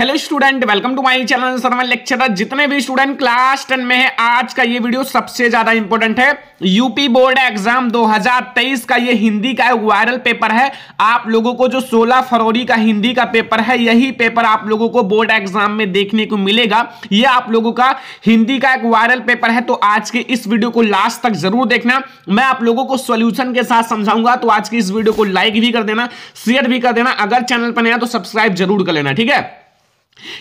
hello student welcome to my channel सरमन lecture जितने भी स्टूडेंट क्लास टेन में है आज का ये वीडियो सबसे ज्यादा इंपॉर्टेंट है यूपी बोर्ड एग्जाम 2023 का ये हिंदी का वायरल पेपर है आप लोगों को जो 16 फरवरी का हिंदी का पेपर है यही पेपर आप लोगों को बोर्ड एग्जाम में देखने को मिलेगा ये आप लोगों का हिंदी का एक वायरल पेपर है तो आज के इस वीडियो को लास्ट तक जरूर देखना मैं आप लोगों को सोल्यूशन के साथ समझाऊंगा तो आज की इस वीडियो को लाइक भी कर देना शेयर भी कर देना अगर चैनल पर नया तो सब्सक्राइब जरूर कर लेना ठीक है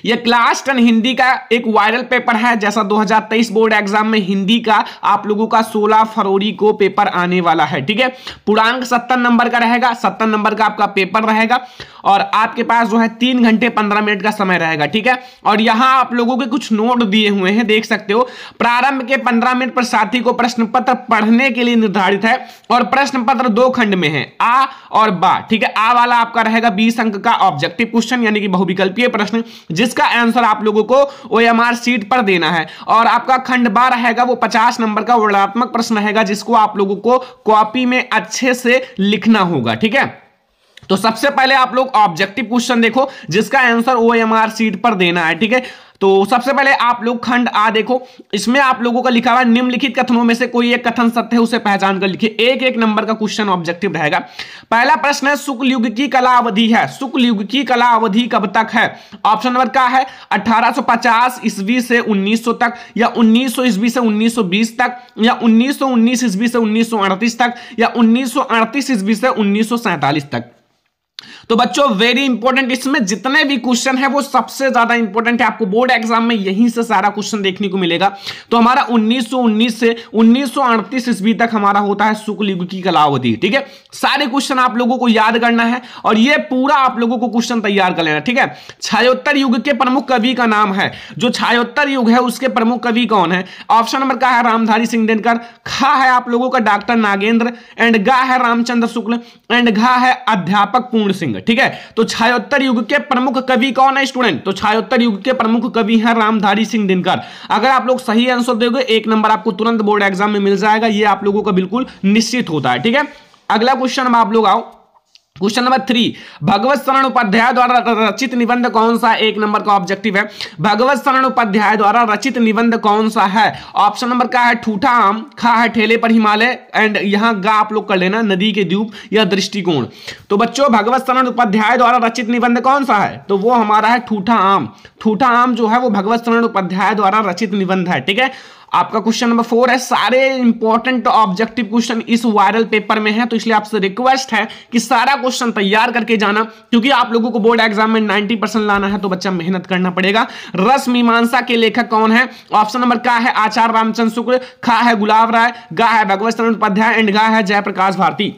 यह क्लास टेन हिंदी का एक वायरल पेपर है जैसा 2023 बोर्ड एग्जाम में हिंदी का आप लोगों का 16 फरवरी को पेपर आने वाला है ठीक है पूर्णांक 70 नंबर का रहेगा 70 नंबर का आपका पेपर रहेगा और आपके पास जो है तीन घंटे पंद्रह मिनट का समय रहेगा ठीक है और यहां आप लोगों के कुछ नोट दिए हुए हैं देख सकते हो प्रारंभ के पंद्रह मिनट पर साथी को प्रश्न पत्र पढ़ने के लिए निर्धारित है और प्रश्न पत्र दो खंड में है आ और बा ठीक है आ वाला आपका रहेगा बीस अंक का ऑब्जेक्टिव क्वेश्चन यानी कि बहुविकल्पीय प्रश्न जिसका आंसर आप लोगों को ओ सीट पर देना है और आपका खंड बार रहेगा वो पचास नंबर का वर्णात्मक प्रश्न रहेगा जिसको आप लोगों को कॉपी में अच्छे से लिखना होगा ठीक है तो सबसे पहले आप लोग ऑब्जेक्टिव क्वेश्चन देखो जिसका आंसर ओ सीट पर देना है ठीक है तो सबसे पहले आप लोग खंड आ देखो इसमें आप लोगों का लिखा हुआ है निम्नलिखित कथनों में से कोई एक कथन सत्य है उसे पहचान कर लिखिए एक एक नंबर का क्वेश्चन ऑब्जेक्टिव रहेगा पहला प्रश्न है शुक्ल युग की कला अवधि है शुक्ल युग की कला अवधि कब तक है ऑप्शन नंबर का है अठारह ईस्वी से उन्नीस तक या उन्नीस ईस्वी से उन्नीस तक या उन्नीस ईस्वी से उन्नीस तक या उन्नीस ईस्वी से उन्नीस तक तो बच्चों वेरी इंपॉर्टेंट इसमें जितने भी क्वेश्चन है वो सबसे ज्यादा इंपॉर्टेंट है आपको बोर्ड एग्जाम में यहीं से सारा क्वेश्चन देखने को मिलेगा तो हमारा 1919 से 1938 ईस्वी तक हमारा होता है शुक्ल युग की कलावधि ठीक है सारे क्वेश्चन आप लोगों को याद करना है और ये पूरा आप लोगों को क्वेश्चन तैयार कर लेना ठीक है छायोत्तर युग के प्रमुख कवि का नाम है जो छायोत्तर युग है उसके प्रमुख कवि कौन है ऑप्शन नंबर का है रामधारी सिंह देनकर खा है आप लोगों का डॉक्टर नागेंद्र एंड गा है रामचंद्र शुक्ल एंड घा है अध्यापक पूर्ण सिंह ठीक है तो छायोत्तर युग के प्रमुख कवि कौन है स्टूडेंट तो छायोत्तर युग के प्रमुख कवि हैं रामधारी सिंह दिनकर अगर आप लोग सही आंसर दोगे एक नंबर आपको तुरंत बोर्ड एग्जाम में मिल जाएगा ये आप लोगों का बिल्कुल निश्चित होता है ठीक है अगला क्वेश्चन आप लोग आओ क्वेश्चन नंबर थ्री भगवत शरण उपाध्याय द्वारा रचित निबंध कौन सा एक नंबर का ऑब्जेक्टिव है भगवत शरण उपाध्याय द्वारा रचित निबंध कौन सा है ऑप्शन नंबर का है ठूठा आम खा है ठेले पर हिमालय एंड यहाँ गा आप लोग कर लेना नदी के द्वीप या दृष्टिकोण तो बच्चों भगवत शरण उपाध्याय द्वारा रचित निबंध कौन सा है तो वो हमारा है ठूठा आम ठूठा आम जो है वो भगवत शरण उपाध्याय द्वारा रचित निबंध है ठीक है आपका क्वेश्चन नंबर फोर है सारे इंपॉर्टेंट ऑब्जेक्टिव क्वेश्चन इस वायरल पेपर में है तो इसलिए आपसे रिक्वेस्ट है कि सारा क्वेश्चन तैयार करके जाना क्योंकि आप लोगों को बोर्ड एग्जाम में 90 परसेंट लाना है तो बच्चा मेहनत करना पड़ेगा रस मीमांसा के लेखक कौन है ऑप्शन नंबर का है आचार्य रामचंद्र शुक्ल खा है गुलाब राय गा है भगवत उपाध्याय एंड गा है जयप्रकाश भारती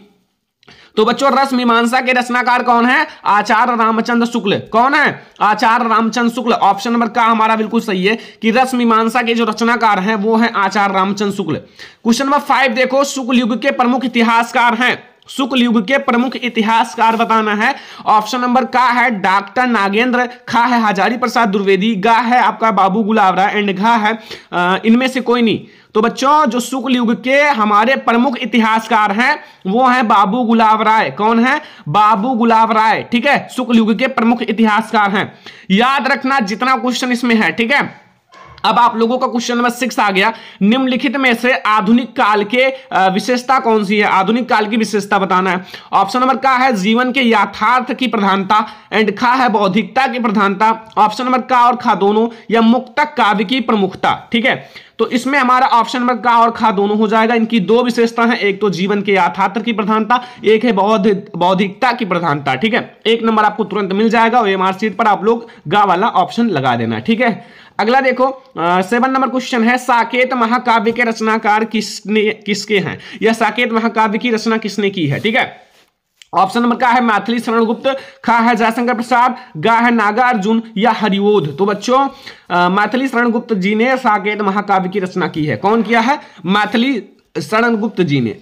तो बच्चों रस मीमांसा के रचनाकार कौन है आचार्य रामचंद्र शुक्ल कौन है आचार्य रामचंद्र शुक्ल ऑप्शन नंबर का हमारा बिल्कुल सही है कि रस मीमांसा के जो रचनाकार हैं वो हैं Acharya Ramchandra Shukla question number five देखो शुक्ल युग के प्रमुख इतिहासकार हैं शुक्ल युग के प्रमुख इतिहासकार बताना है ऑप्शन नंबर का है डॉक्टर नागेंद्र खा है हजारी प्रसाद द्विवेदी गा है आपका बाबू गुलाब राय एंड घा है इनमें से कोई नहीं तो बच्चों जो शुक्ल युग के हमारे प्रमुख इतिहासकार हैं वो हैं बाबू गुलाब राय कौन है बाबू गुलाब राय ठीक है शुक्ल युग के प्रमुख इतिहासकार हैं याद रखना जितना क्वेश्चन इसमें है ठीक है अब आप लोगों का क्वेश्चन नंबर सिक्स आ गया निम्नलिखित में से आधुनिक काल के विशेषता कौन सी है आधुनिक काल की विशेषता बताना है ऑप्शन नंबर का है जीवन के यथार्थ की प्रधानता एंड खा है बौद्धिकता की प्रधानता ऑप्शन नंबर का और खा दोनों या मुक्तक काव्य की प्रमुखता ठीक है तो इसमें हमारा ऑप्शन नंबर का और खा दोनों हो जाएगा इनकी दो विशेषता है एक तो जीवन के याथात्र की प्रधानता एक है बौद्ध बौद्धिकता की प्रधानता ठीक है एक नंबर आपको तुरंत मिल जाएगा और एमआर सीट पर आप लोग गा वाला ऑप्शन लगा देना ठीक है अगला देखो सेवन नंबर क्वेश्चन है साकेत महाकाव्य के रचनाकार किसने किसके हैं या साकेत महाकाव्य की रचना किसने की है ठीक है ऑप्शन नंबर का है मैथिली शरण गुप्त खा है जयशंकर प्रसाद गा है नागार्जुन या हरिओध तो बच्चों मैथिली शरण गुप्त जी ने साकेत महाकाव्य की रचना की है कौन किया है मैथिली शरण गुप्त जी ने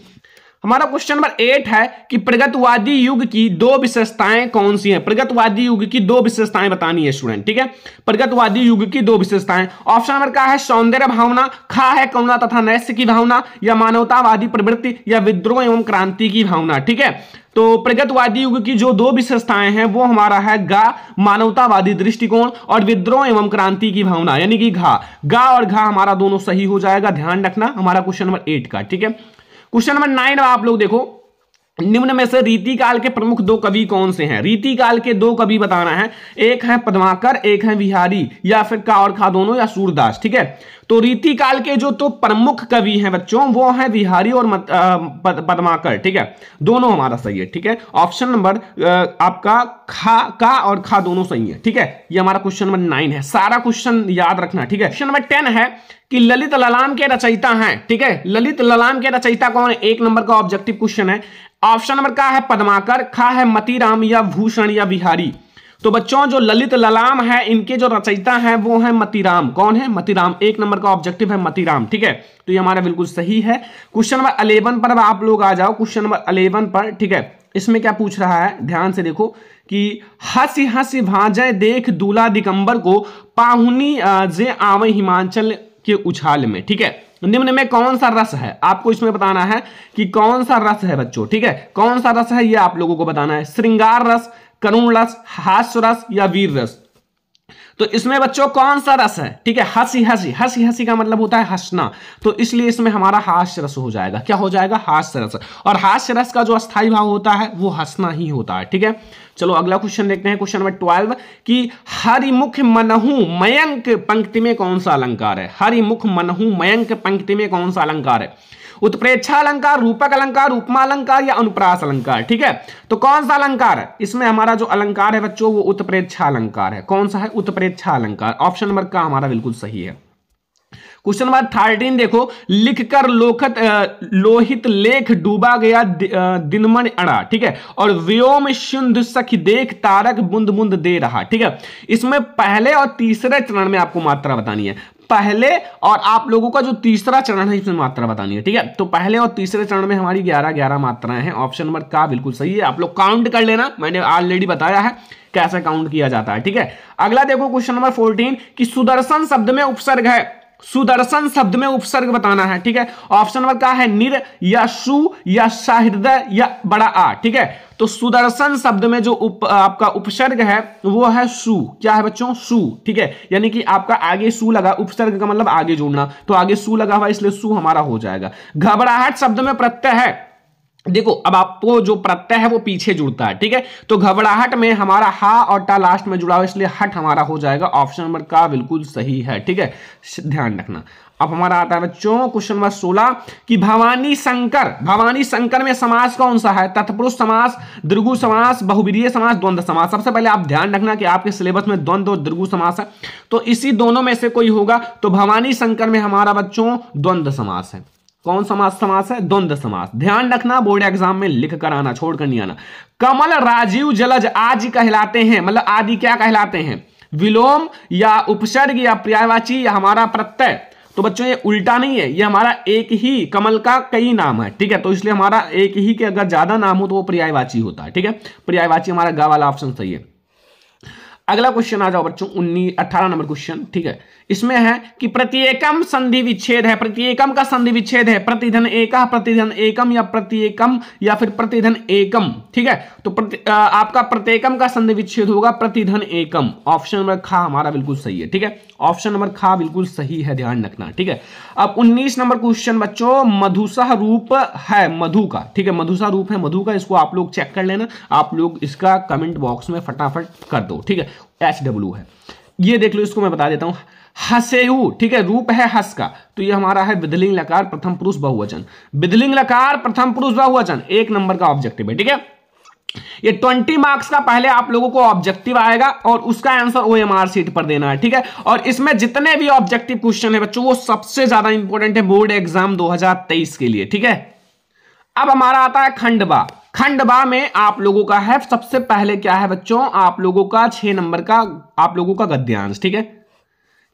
हमारा क्वेश्चन नंबर एट है कि प्रगतवादी युग की दो विशेषताएं कौन सी हैं प्रगतवादी युग की दो विशेषताएं बतानी है स्टूडेंट ठीक है प्रगतवादी युग की दो विशेषताएं ऑप्शन नंबर का है सौंदर्य भावना खा है करुणा तथा नैस्य की भावना या मानवतावादी प्रवृत्ति या विद्रोह एवं क्रांति की भावना ठीक है तो प्रगतवादी युग की जो दो विशेषताएं हैं वो हमारा है गा मानवतावादी दृष्टिकोण और विद्रोह एवं क्रांति की भावना यानी कि घा गा और घा हमारा दोनों सही हो जाएगा ध्यान रखना हमारा क्वेश्चन नंबर एट का ठीक है क्वेश्चन नंबर नाइन आप लोग देखो निम्न में से रीति काल के प्रमुख दो कवि कौन से हैं रीति काल के दो कवि बताना है एक है पद्माकर एक है विहारी या फिर का और खा दोनों या सूरदास ठीक है तो रीतिकाल के जो तो प्रमुख कवि हैं बच्चों वो हैं बिहारी और पदमाकर ठीक है दोनों हमारा सही है ठीक है ऑप्शन नंबर आपका खा का और खा दोनों सही है ठीक है ये हमारा क्वेश्चन नंबर नाइन है सारा क्वेश्चन याद रखना ठीक है क्वेश्चन नंबर टेन है कि ललित ललाम के रचयिता हैं ठीक है ललित ललाम के रचयिता कौन है एक नंबर का ऑब्जेक्टिव क्वेश्चन है ऑप्शन नंबर का है पदमाकर खा है मतीराम या भूषण या बिहारी तो बच्चों जो ललित ललाम है इनके जो रचयिता है वो है मतीराम कौन है मतीराम एक नंबर का ऑब्जेक्टिव है मतीराम ठीक है तो ये हमारा बिल्कुल सही है क्वेश्चन नंबर अलेवन पर आप लोग आ जाओ क्वेश्चन नंबर अलेवन पर ठीक है इसमें क्या पूछ रहा है ध्यान से देखो कि हसी हसी भाजय देख दूला दिगंबर को पाहुनी जे आवे हिमाचल के उछाल में ठीक है निम्न में कौन सा रस है आपको इसमें बताना है कि कौन सा रस है बच्चों ठीक है कौन सा रस है ये आप लोगों को बताना है श्रृंगार रस करुण रस हास्य रस या वीर रस तो इसमें बच्चों कौन सा रस है ठीक है हंसी हंसी हंसी हंसी का मतलब होता है हंसना तो इसलिए इसमें हमारा हास्य रस हो जाएगा क्या हो जाएगा हास्य रस और हास्य रस का जो अस्थायी भाव होता है वो हंसना ही होता है ठीक है चलो अगला क्वेश्चन देखते हैं क्वेश्चन नंबर ट्वेल्व कि हरिमुख मनहु मयंक पंक्ति में कौन सा अलंकार है हरिमुख मनहु मयंक पंक्ति में कौन सा अलंकार है उत्प्रेक्षा अलंकार रूपक अलंकार उपमा अलंकार या अनुप्रास अलंकार ठीक है तो कौन सा अलंकार है इसमें हमारा जो अलंकार है बच्चों वो उत्प्रेक्षा अलंकार है कौन सा है उत्प्रेक्षा अलंकार ऑप्शन नंबर का हमारा बिल्कुल सही है क्वेश्चन नंबर थर्टीन देखो लिखकर लोखत लोहित लेख डूबा गया दिनमन अड़ा ठीक है और व्योम शुंध सख देख तारक बुंद बुंद दे रहा ठीक है इसमें पहले और तीसरे चरण में आपको मात्रा बतानी है पहले और आप लोगों का जो तीसरा चरण है इसमें मात्रा बतानी है ठीक है तो पहले और तीसरे चरण में हमारी ग्यारह ग्यारह मात्राएं हैं ऑप्शन नंबर का बिल्कुल सही है आप लोग काउंट कर लेना मैंने ऑलरेडी बताया है कैसे काउंट किया जाता है ठीक है अगला देखो क्वेश्चन नंबर फोर्टीन कि सुदर्शन शब्द में उपसर्ग है सुदर्शन शब्द में उपसर्ग बताना है ठीक है ऑप्शन नंबर क्या है निर या सु या सहृदय या बड़ा आ ठीक है तो सुदर्शन शब्द में जो उप, आपका उपसर्ग है वो है सु क्या है बच्चों सु ठीक है यानी कि आपका आगे सु लगा उपसर्ग का मतलब आगे जोड़ना तो आगे सु लगा हुआ इसलिए सु हमारा हो जाएगा घबराहट शब्द में प्रत्यय है देखो अब आपको जो प्रत्यय है वो पीछे जुड़ता है ठीक है तो घबराहट में हमारा हा और टा लास्ट में जुड़ा हुआ इसलिए हट हमारा हो जाएगा ऑप्शन नंबर का बिल्कुल सही है ठीक है ध्यान रखना अब हमारा आता है बच्चों क्वेश्चन नंबर सोलह कि भवानी शंकर भवानी शंकर में समास कौन सा है तत्पुरुष समास दृगु समास बहुवीय समास द्वंद्व समास सबसे पहले आप ध्यान रखना कि आपके सिलेबस में द्वंद्व और द्रगु समास है तो इसी दोनों में से कोई होगा तो भवानी शंकर में हमारा बच्चों द्वंद्व समास है कौन समास समास है द्वंद समास ध्यान रखना बोर्ड एग्जाम में लिख कर आना छोड़कर नहीं आना कमल राजीव जलज आदि कहलाते हैं मतलब आदि क्या कहलाते हैं विलोम या उपसर्ग या पर्यायवाची या हमारा प्रत्यय तो बच्चों ये उल्टा नहीं है ये हमारा एक ही कमल का कई नाम है ठीक है तो इसलिए हमारा एक ही के अगर ज्यादा नाम हो तो वो पर्यायवाची होता है ठीक है पर्यायवाची हमारा गा वाला ऑप्शन सही है अगला क्वेश्चन आ जाओ बच्चों उन्नीस अट्ठारह नंबर क्वेश्चन ठीक है इसमें है कि प्रत्येकम संधि विच्छेद है प्रत्येकम का संधि विच्छेद है प्रतिधन एक प्रतिधन एकम या प्रत्येकम या फिर प्रतिधन एकम ठीक है तो प्रति, आ, आपका प्रत्येकम का संधि विच्छेद होगा प्रतिधन एकम ऑप्शन नंबर खा हमारा बिल्कुल सही है ठीक है ऑप्शन नंबर खा बिल्कुल सही है ध्यान रखना ठीक है अब उन्नीस नंबर क्वेश्चन बच्चों मधुसह रूप है मधु का ठीक है मधुसा रूप है मधु का इसको आप लोग चेक कर लेना आप लोग इसका कमेंट बॉक्स में फटाफट कर दो ठीक है एच डब्ल्यू है ये देख लो इसको मैं बता देता हूं हसे ठीक है रूप है हस का तो ये हमारा है विधलिंग लकार प्रथम पुरुष बहुवचन विधलिंग लकार प्रथम पुरुष बहुवचन एक नंबर का ऑब्जेक्टिव है ठीक है ये 20 मार्क्स का पहले आप लोगों को ऑब्जेक्टिव आएगा और उसका आंसर ओएमआर सीट पर देना है ठीक है और इसमें जितने भी ऑब्जेक्टिव क्वेश्चन है बच्चों वो सबसे ज्यादा इंपॉर्टेंट है बोर्ड एग्जाम 2023 के लिए ठीक है अब हमारा आता है खंडवा खंडवा में आप लोगों का है सबसे पहले क्या है बच्चों आप लोगों का छह नंबर का आप लोगों का गद्यांश ठीक है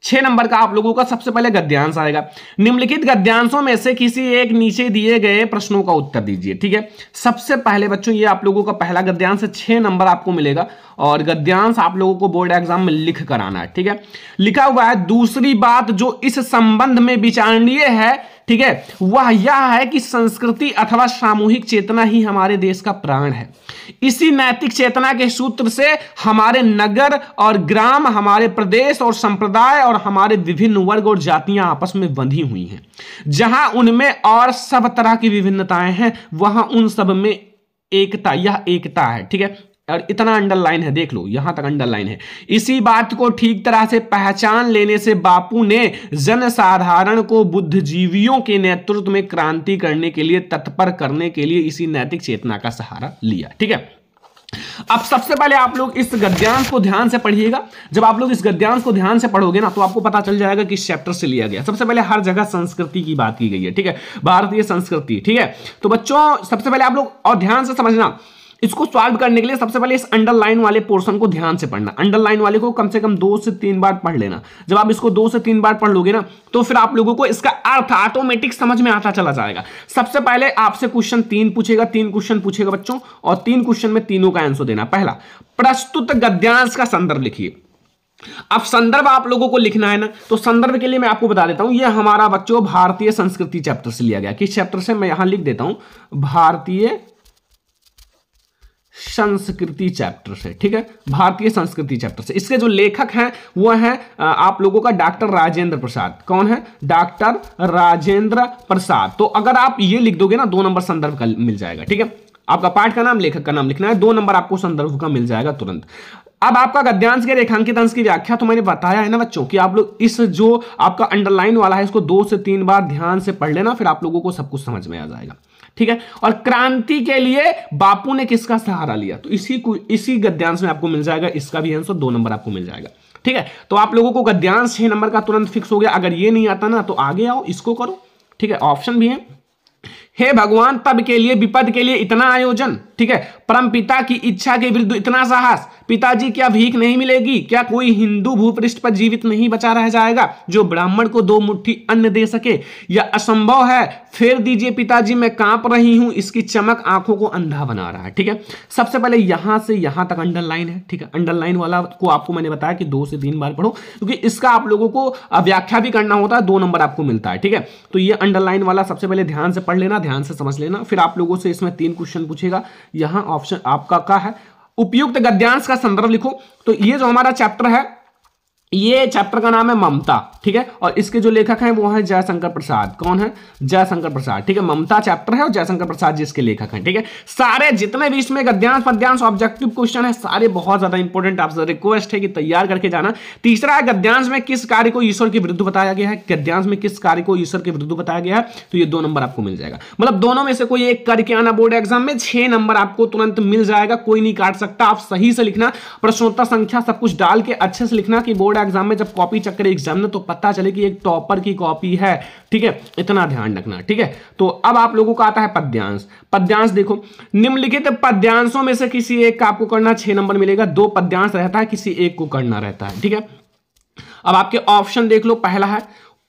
छह नंबर का आप लोगों का सबसे पहले गद्यांश आएगा निम्नलिखित गद्यांशों में से किसी एक नीचे दिए गए प्रश्नों का उत्तर दीजिए ठीक है सबसे पहले बच्चों ये आप लोगों का पहला गद्यांश छह नंबर आपको मिलेगा और गद्यांश आप लोगों को बोर्ड एग्जाम में लिख कर आना है ठीक है लिखा हुआ है दूसरी बात जो इस संबंध में विचारणीय है ठीक है वह यह है कि संस्कृति अथवा सामूहिक चेतना ही हमारे देश का प्राण है इसी नैतिक चेतना के सूत्र से हमारे नगर और ग्राम हमारे प्रदेश और संप्रदाय और हमारे विभिन्न वर्ग और जातियां आपस में बंधी हुई हैं जहां उनमें और सब तरह की विभिन्नताएं हैं वहां उन सब में एकता यह एकता है ठीक है और इतना अंडरलाइन है देख लो यहां तक अंडरलाइन है इसी बात को ठीक तरह से पहचान लेने से बापू ने जनसाधारण को बुद्धिजीवियों के नेतृत्व में क्रांति करने के लिए तत्पर करने के लिए इसी नैतिक चेतना का सहारा लिया ठीक है अब सबसे पहले आप लोग इस गद्यांश को ध्यान से पढ़िएगा जब आप लोग इस गद्यांश को ध्यान से पढ़ोगे ना तो आपको पता चल जाएगा किस चैप्टर से लिया गया सबसे पहले हर जगह संस्कृति की बात की गई है ठीक है भारतीय संस्कृति ठीक है तो बच्चों सबसे पहले आप लोग और ध्यान से समझना इसको सॉल्व करने के लिए सबसे पहले इस अंडरलाइन वाले पोर्शन को ध्यान से पढ़ना अंडरलाइन वाले को कम से कम दो से तीन बार पढ़ लेना जब आप इसको दो से तीन बार पढ़ लोगे ना तो फिर आप लोगों को इसका अर्थ ऑटोमेटिक समझ में आता चला जाएगा सबसे पहले आपसे क्वेश्चन तीन पूछेगा तीन क्वेश्चन पूछेगा बच्चों और तीन क्वेश्चन में तीनों का आंसर देना पहला प्रस्तुत गद्यांश का संदर्भ लिखिए अब संदर्भ आप लोगों को लिखना है ना तो संदर्भ के लिए मैं आपको बता देता हूं यह हमारा बच्चों भारतीय संस्कृति चैप्टर से लिया गया किस चैप्टर से मैं यहां लिख देता हूं भारतीय संस्कृति चैप्टर से ठीक है भारतीय संस्कृति चैप्टर से इसके जो लेखक हैं वो हैं आप लोगों का डॉक्टर राजेंद्र प्रसाद कौन है डॉक्टर राजेंद्र प्रसाद तो अगर आप ये लिख दोगे ना दो नंबर संदर्भ का मिल जाएगा ठीक है आपका पाठ का नाम लेखक का नाम लिखना है दो नंबर आपको संदर्भ का मिल जाएगा तुरंत अब आपका गद्यांश के रेखांकित अंश की व्याख्या तो मैंने बताया है ना बच्चों कि आप लोग इस जो आपका अंडरलाइन वाला है इसको दो से तीन बार ध्यान से पढ़ लेना फिर आप लोगों को सब कुछ समझ में आ जाएगा ठीक है और क्रांति के लिए बापू ने किसका सहारा लिया तो इसी को इसी गद्यांश में आपको मिल जाएगा इसका भी आंसर दो नंबर आपको मिल जाएगा ठीक है तो आप लोगों को गद्यांश छह नंबर का तुरंत फिक्स हो गया अगर ये नहीं आता ना तो आगे आओ इसको करो ठीक है ऑप्शन भी है हे भगवान तब के लिए विपद के लिए इतना आयोजन ठीक है परम पिता की इच्छा के विरुद्ध इतना साहस पिताजी क्या भीख नहीं मिलेगी क्या कोई हिंदू भूपृष्ठ पर जीवित नहीं बचा रह जाएगा जो ब्राह्मण को दो मुट्ठी अन्न दे सके यह असंभव है फिर दीजिए पिताजी मैं कांप रही हूं इसकी चमक आंखों को अंधा बना रहा है ठीक है सबसे पहले यहां से यहां तक अंडरलाइन है ठीक है अंडरलाइन वाला को आपको मैंने बताया कि दो से तीन बार पढ़ो क्योंकि इसका आप लोगों को व्याख्या भी करना होता है दो नंबर आपको मिलता है ठीक है तो ये अंडरलाइन वाला सबसे पहले ध्यान से पढ़ लेना ध्यान से समझ लेना फिर आप लोगों से इसमें तीन क्वेश्चन पूछेगा यहाँ ऑप्शन आपका का है उपयुक्त गद्यांश का संदर्भ लिखो तो ये जो हमारा चैप्टर है ये चैप्टर का नाम है ममता ठीक है और इसके जो लेखक हैं वो है जयशंकर प्रसाद कौन है जयशंकर प्रसाद ठीक है ममता चैप्टर है और जयशंकर प्रसाद जी इसके लेखक हैं ठीक है सारे जितने भी इसमें गद्यांश पद्यांश ऑब्जेक्टिव क्वेश्चन है सारे बहुत ज्यादा इंपॉर्टेंट आपसे रिक्वेस्ट है कि तैयार करके जाना तीसरा है गद्यांश में किस कार्य को ईश्वर के विरुद्ध बताया गया है गद्यांश में किस कार्य को ईश्वर के विरुद्ध बताया गया है तो ये दो नंबर आपको मिल जाएगा मतलब दोनों में से कोई एक करके आना बोर्ड एग्जाम में छह नंबर आपको तुरंत मिल जाएगा कोई नहीं काट सकता आप सही से लिखना प्रश्नोत्तर संख्या सब कुछ डाल के अच्छे से लिखना कि बोर्ड एग्जाम में जब कॉपी चक्कर एग्जाम में तो पता चले कि एक टॉपर की कॉपी है ठीक है इतना ध्यान रखना ठीक है तो अब आप लोगों का आता है पद्यांश पद्यांश देखो निम्नलिखित पद्यांशों में से किसी एक का आपको करना छह नंबर मिलेगा दो पद्यांश रहता है किसी एक को करना रहता है ठीक है अब आपके ऑप्शन देख लो पहला है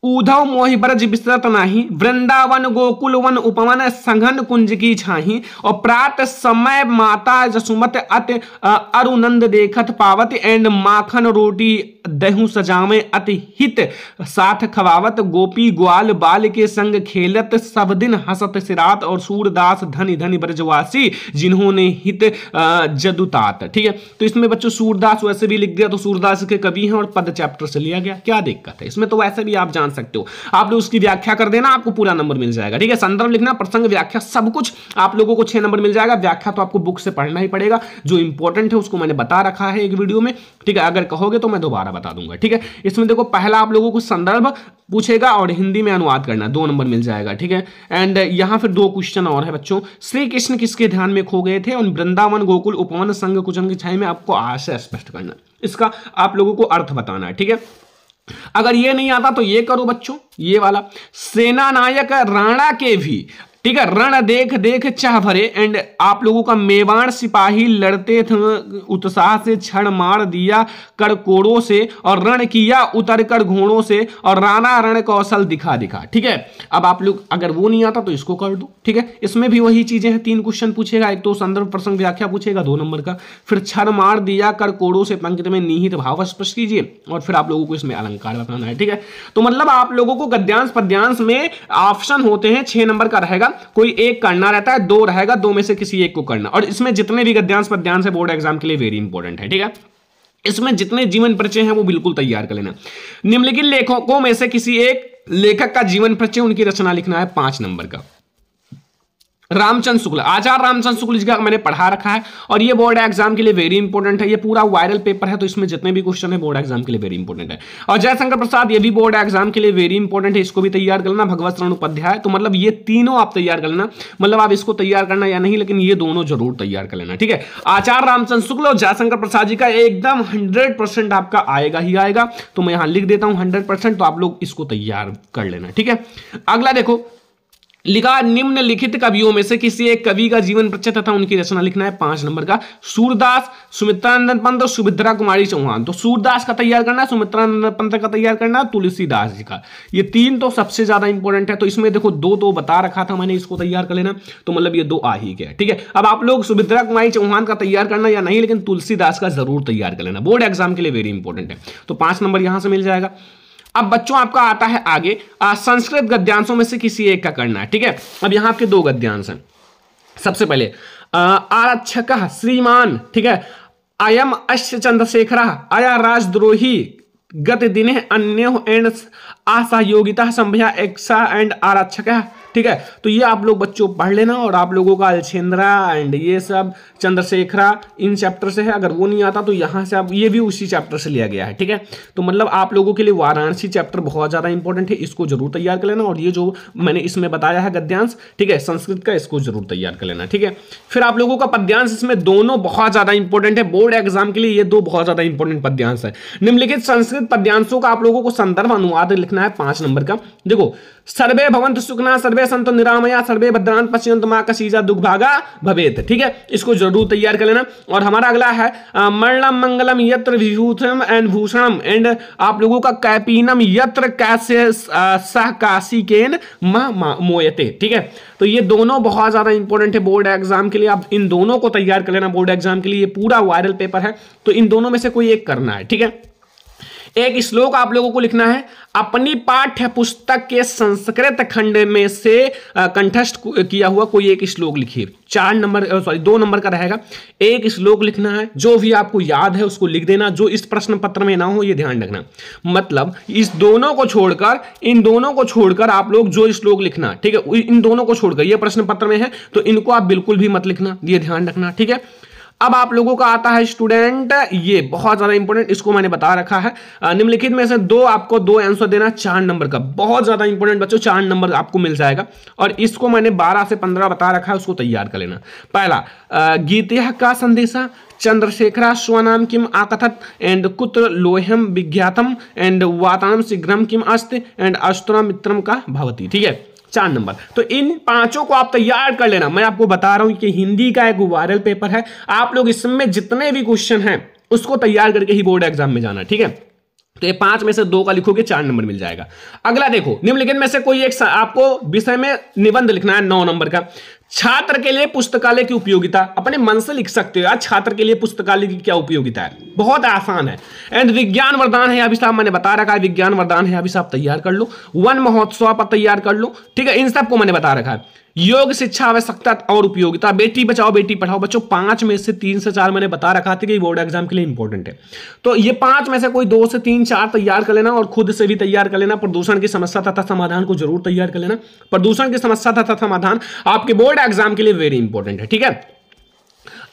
उधव मोहि ब्रज बिसरत नाही वृंदावन गोकुल वन उपवन संघन कुंज की छाही और प्रात समय माता जसुमत अत अरुनंद देखत पावत एंड माखन रोटी दहू सजावे अति हित साथ खवावत गोपी ग्वाल बाल के संग खेलत सब दिन हसत सिरात और सूरदास धन धन ब्रजवासी जिन्होंने हित जदुतात ठीक है तो इसमें बच्चों सूरदास वैसे भी लिख दिया तो सूरदास के कवि हैं और पद चैप्टर से लिया गया क्या दिक्कत है इसमें तो वैसे भी आप जान सकते हो आप लोग उसकी व्याख्या कर देना आपको पूरा नंबर मिल जाएगा ठीक है संदर्भ लिखना प्रसंग व्याख्या सब कुछ आप लोगों को छह नंबर मिल जाएगा व्याख्या तो आपको बुक से पढ़ना ही पड़ेगा जो इंपॉर्टेंट है उसको मैंने बता रखा है एक वीडियो में ठीक है अगर कहोगे तो मैं दोबारा बता दूंगा ठीक है इसमें देखो पहला आप लोगों को संदर्भ पूछेगा और हिंदी में अनुवाद करना दो नंबर मिल जाएगा ठीक है एंड यहां फिर दो क्वेश्चन और है बच्चों श्री कृष्ण किसके ध्यान में खो गए थे और वृंदावन गोकुल उपवन संघ कुछ छाई में आपको आशय स्पष्ट करना इसका आप लोगों को अर्थ बताना है ठीक है अगर ये नहीं आता तो ये करो बच्चों ये वाला सेना नायक राणा के भी ठीक है रण देख देख चाह भरे एंड आप लोगों का मेवाड़ सिपाही लड़ते थे उत्साह से क्षण मार दिया कर कोड़ों से और रण किया उतर कर घोड़ों से और राणा रण कौशल दिखा दिखा ठीक है अब आप लोग अगर वो नहीं आता तो इसको कर दो ठीक है इसमें भी वही चीजें हैं तीन क्वेश्चन पूछेगा एक तो संदर्भ प्रसंग व्याख्या पूछेगा दो नंबर का फिर क्षण मार दिया कर कोड़ों से पंक्ति में निहित भाव स्पष्ट कीजिए और फिर आप लोगों को इसमें अलंकार बताना है ठीक है तो मतलब आप लोगों को गद्यांश पद्यांश में ऑप्शन होते हैं छह नंबर का रहेगा कोई एक करना रहता है दो रहेगा दो में से किसी एक को करना और इसमें जितने भी गद्यांश पद्यांश है बोर्ड एग्जाम के लिए वेरी इंपॉर्टेंट है ठीक है इसमें जितने जीवन परिचय हैं वो बिल्कुल तैयार कर लेना निम्नलिखित लेखकों में से किसी एक लेखक का जीवन परिचय उनकी रचना लिखना है पांच नंबर का रामचंद्र शुक्ल आचार रामचंद्र शुक्ल जी का मैंने पढ़ा रखा है और ये बोर्ड एग्जाम के लिए वेरी इंपॉर्टेंट है ये पूरा वायरल पेपर है तो इसमें जितने भी क्वेश्चन है बोर्ड एग्जाम के लिए वेरी इंपॉर्टेंट है और जयशंकर प्रसाद ये भी बोर्ड एग्जाम के लिए वेरी इंपॉर्टेंट है इसको भी तैयार कर लेना भगवत शरण उपाध्याय तो मतलब ये तीनों आप तैयार कर लेना मतलब आप इसको तैयार करना या नहीं लेकिन ये दोनों जरूर तैयार कर लेना ठीक है आचार रामचंद शुक्ल और जयशंकर प्रसाद जी का एकदम हंड्रेड आपका आएगा ही आएगा तो मैं यहां लिख देता हूं हंड्रेड तो आप लोग इसको तैयार कर लेना ठीक है अगला देखो लिखा निम्नलिखित कवियों में से किसी एक कवि का जीवन प्रचय तथा उनकी रचना लिखना है पांच नंबर का सूरदास सुमित्रानंद पंत और सुभद्रा कुमारी चौहान तो सूरदास का तैयार करना सुमित्रंदन पंत का तैयार करना तुलसीदास जी का ये तीन तो सबसे ज्यादा इंपॉर्टेंट है तो इसमें देखो दो तो बता रखा था मैंने इसको तैयार कर लेना तो मतलब ये दो आ ही गया ठीक है अब आप लोग सुभद्रा कुमारी चौहान का तैयार करना या नहीं लेकिन तुलसीदास का जरूर तैयार कर लेना बोर्ड एग्जाम के लिए वेरी इंपॉर्टेंट है तो पांच नंबर यहां से मिल जाएगा अब बच्चों आपका आता है आगे आ, संस्कृत गद्यांशों में से किसी एक का करना है ठीक है अब यहां आपके दो गद्यांश हैं सबसे पहले आरक्षक श्रीमान ठीक है अयम अश्य चंद्रशेखर अया राजद्रोही गत दिने अन्य एंड असहयोगिता संभ्या एक्सा एंड आरक्षक है ठीक है तो ये आप लोग बच्चों पढ़ लेना और आप लोगों का अलछेंद्रा एंड ये सब चंद्रशेखरा इन चैप्टर से है अगर वो नहीं आता तो यहाँ से आप ये भी उसी चैप्टर से लिया गया है ठीक है तो मतलब आप लोगों के लिए वाराणसी चैप्टर बहुत ज़्यादा इंपॉर्टेंट है इसको जरूर तैयार कर लेना और ये जो मैंने इसमें बताया है गद्यांश ठीक है संस्कृत का इसको जरूर तैयार कर लेना ठीक है फिर आप लोगों का पद्यांश इसमें दोनों बहुत ज़्यादा इंपॉर्टेंट है बोर्ड एग्जाम के लिए ये दो बहुत ज़्यादा इंपॉर्टेंट पद्यांश है निम्नलिखित संस्कृत पद्यांशों का आप लोगों को संदर्भ अनुवाद लिखना है पाँच नंबर का देखो सर्वे भवंत सुखना सर्वे सर्वे निरामया सर्वे भद्रांत पश्यंत माँ का सीजा दुखभागा भवेत ठीक है इसको जरूर तैयार कर लेना और हमारा अगला है मरणम मंगलम यत्र विभूषणम एंड भूषणम एंड आप लोगों का कैपिनम यत्र कैसे सहकाशी के मोयते ठीक है तो ये दोनों बहुत ज़्यादा इंपॉर्टेंट है बोर्ड एग्जाम के लिए आप इन दोनों को तैयार कर लेना बोर्ड एग्जाम के लिए ये पूरा वायरल पेपर है तो इन दोनों में से कोई एक करना है ठीक है एक श्लोक आप लोगों को लिखना है अपनी पाठ्य पुस्तक के संस्कृत खंड में से कंठस्थ किया हुआ कोई एक श्लोक लिखिए चार नंबर सॉरी दो नंबर का रहेगा एक श्लोक लिखना है जो भी आपको याद है उसको लिख देना जो इस प्रश्न पत्र में ना हो ये ध्यान रखना मतलब इस दोनों को छोड़कर इन दोनों को छोड़कर आप लोग जो श्लोक लिखना ठीक है इन दोनों को छोड़कर ये प्रश्न पत्र में है तो इनको आप बिल्कुल भी मत लिखना ये ध्यान रखना ठीक है अब आप लोगों का आता है स्टूडेंट ये बहुत ज्यादा इंपॉर्टेंट इसको मैंने बता रखा है निम्नलिखित में से दो आपको दो आंसर देना चार नंबर का बहुत ज्यादा इंपॉर्टेंट बच्चों चार नंबर आपको मिल जाएगा और इसको मैंने बारह से पंद्रह बता रखा है उसको तैयार कर लेना पहला गीतिया का संदेशा चंद्रशेखरा स्वनाम किम आकथत एंड कुत्र लोहम विज्ञातम एंड वातानम शीघ्रम किम अस्त एंड अस्त्र मित्रम का भवती ठीक है चार नंबर तो इन पांचों को आप तैयार कर लेना मैं आपको बता रहा हूं कि हिंदी का एक वायरल पेपर है आप लोग इसमें जितने भी क्वेश्चन हैं उसको तैयार करके ही बोर्ड एग्जाम में जाना ठीक है तो ये पांच में से दो का लिखोगे चार नंबर मिल जाएगा अगला देखो निम्नलिखित में से कोई एक आपको विषय में निबंध लिखना है नौ नंबर का छात्र के लिए पुस्तकालय की उपयोगिता अपने मन से लिख सकते हो यार छात्र के लिए पुस्तकालय की क्या उपयोगिता है बहुत आसान है एंड विज्ञान वरदान है अभी साहब मैंने बता रखा है विज्ञान वरदान है अभी साहब तैयार कर लो वन महोत्सव पर तैयार कर लो ठीक है इन सबको मैंने बता रखा है योग शिक्षा आवश्यकता और उपयोगिता बेटी बचाओ बेटी पढ़ाओ बच्चों पांच में से तीन से चार मैंने बता रखा था कि बोर्ड एग्जाम के लिए इंपॉर्टेंट है तो ये पांच में से कोई दो से तीन चार तैयार कर लेना और खुद से भी तैयार कर लेना प्रदूषण की समस्या तथा समाधान को जरूर तैयार कर लेना प्रदूषण की समस्या तथा समाधान आपके बोर्ड एग्जाम के लिए वेरी इंपॉर्टेंट है ठीक है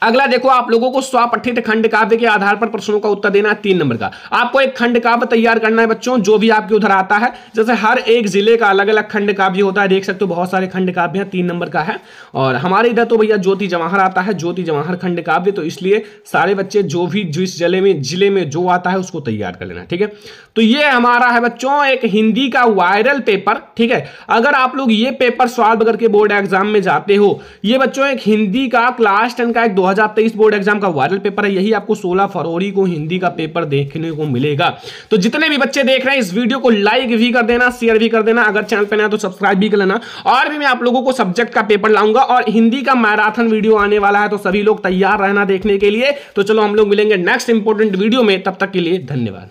अगला देखो आप लोगों को स्वापठित खंड काव्य के आधार पर प्रश्नों का उत्तर देना है तीन नंबर का आपको एक खंड काव्य तैयार करना है बच्चों जो भी आपके उधर आता है जैसे हर एक जिले का अलग अलग खंड काव्य होता है देख सकते हो बहुत सारे खंड काव्य हैं तीन नंबर का है और हमारे इधर तो भैया ज्योति जवाहर आता है ज्योति जवाहर खंड काव्य तो इसलिए सारे बच्चे जो भी जिस जिले में जिले में जो आता है उसको तैयार कर लेना ठीक है तो ये हमारा है बच्चों एक हिंदी का वायरल पेपर ठीक है अगर आप लोग ये पेपर सॉल्व करके बोर्ड एग्जाम में जाते हो ये बच्चों एक हिंदी का क्लास टेन का एक दो 2023 बोर्ड एग्जाम का वायरल पेपर है यही आपको 16 फरवरी को हिंदी का पेपर देखने को मिलेगा तो जितने भी बच्चे देख रहे हैं इस वीडियो को लाइक भी कर देना शेयर भी कर देना अगर चैनल पर ना तो सब्सक्राइब भी कर लेना और भी मैं आप लोगों को सब्जेक्ट का पेपर लाऊंगा और हिंदी का मैराथन वीडियो आने वाला है तो सभी लोग तैयार रहना देखने के लिए तो चलो हम लोग मिलेंगे नेक्स्ट इंपोर्टेंट वीडियो में तब तक के लिए धन्यवाद